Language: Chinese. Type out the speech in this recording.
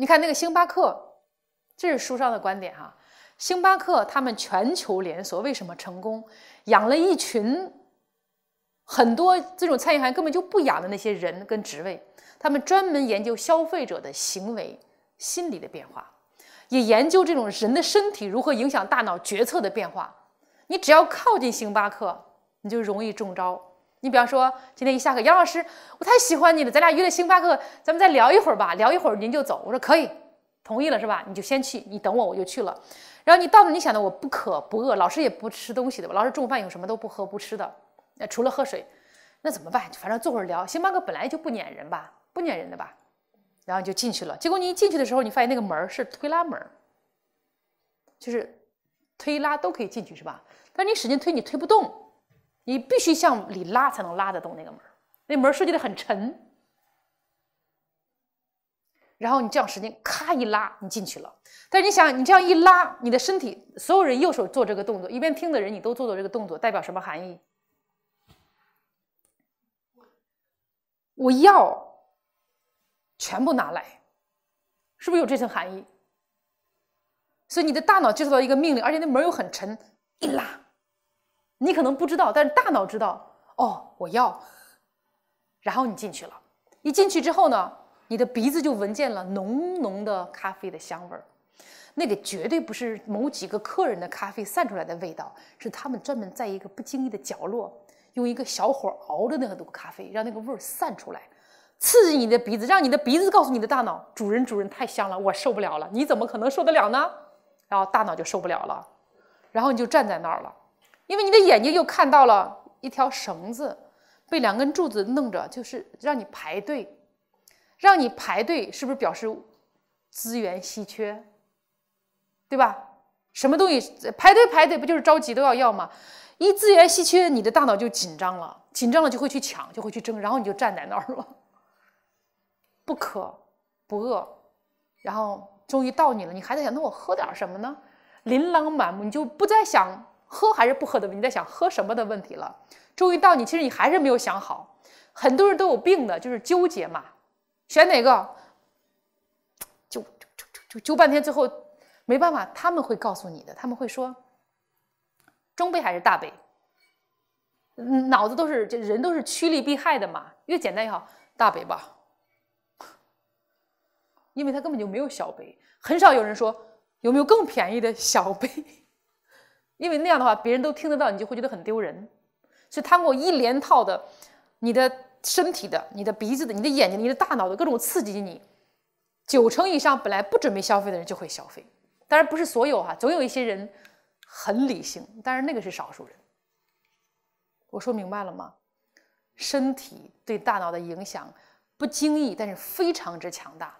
你看那个星巴克，这是书上的观点哈。星巴克他们全球连锁为什么成功？养了一群，很多这种餐饮行业根本就不养的那些人跟职位，他们专门研究消费者的行为心理的变化，也研究这种人的身体如何影响大脑决策的变化。你只要靠近星巴克，你就容易中招。你比方说今天一下课，杨老师，我太喜欢你了，咱俩约了星巴克，咱们再聊一会儿吧，聊一会儿您就走。我说可以，同意了是吧？你就先去，你等我，我就去了。然后你到了，你想到我不渴不饿，老师也不吃东西的吧？老师中午饭有什么都不喝不吃的，那除了喝水，那怎么办？就反正坐会儿聊。星巴克本来就不撵人吧，不撵人的吧？然后你就进去了。结果你一进去的时候，你发现那个门儿是推拉门儿，就是推拉都可以进去是吧？但你使劲推，你推不动。你必须向里拉才能拉得动那个门那门设计的很沉。然后你这样使劲咔一拉，你进去了。但是你想，你这样一拉，你的身体，所有人右手做这个动作，一边听的人你都做做这个动作，代表什么含义？我要全部拿来，是不是有这层含义？所以你的大脑接收到一个命令，而且那门又很沉，一拉。你可能不知道，但是大脑知道。哦，我要。然后你进去了，一进去之后呢，你的鼻子就闻见了浓浓的咖啡的香味儿。那个绝对不是某几个客人的咖啡散出来的味道，是他们专门在一个不经意的角落用一个小火熬的那个咖啡，让那个味儿散出来，刺激你的鼻子，让你的鼻子告诉你的大脑：“主人，主人，太香了，我受不了了！”你怎么可能受得了呢？然后大脑就受不了了，然后你就站在那儿了。因为你的眼睛又看到了一条绳子，被两根柱子弄着，就是让你排队，让你排队，是不是表示资源稀缺？对吧？什么东西排队排队，不就是着急都要要吗？一资源稀缺，你的大脑就紧张了，紧张了就会去抢，就会去争，然后你就站在那儿了。不渴不饿，然后终于到你了，你还在想那我喝点什么呢？琳琅满目，你就不再想。喝还是不喝的？你在想喝什么的问题了？终于到你，其实你还是没有想好。很多人都有病的，就是纠结嘛，选哪个？就就就就就就半天，最后没办法，他们会告诉你的。他们会说，中杯还是大杯？脑子都是，这人都是趋利避害的嘛，越简单越好，大杯吧，因为他根本就没有小杯，很少有人说有没有更便宜的小杯。因为那样的话，别人都听得到，你就会觉得很丢人，所以他们给我一连套的，你的身体的、你的鼻子的、你的眼睛、你的大脑的各种刺激你，九成以上本来不准备消费的人就会消费，当然不是所有哈，总有一些人很理性，但是那个是少数人。我说明白了吗？身体对大脑的影响不经意，但是非常之强大。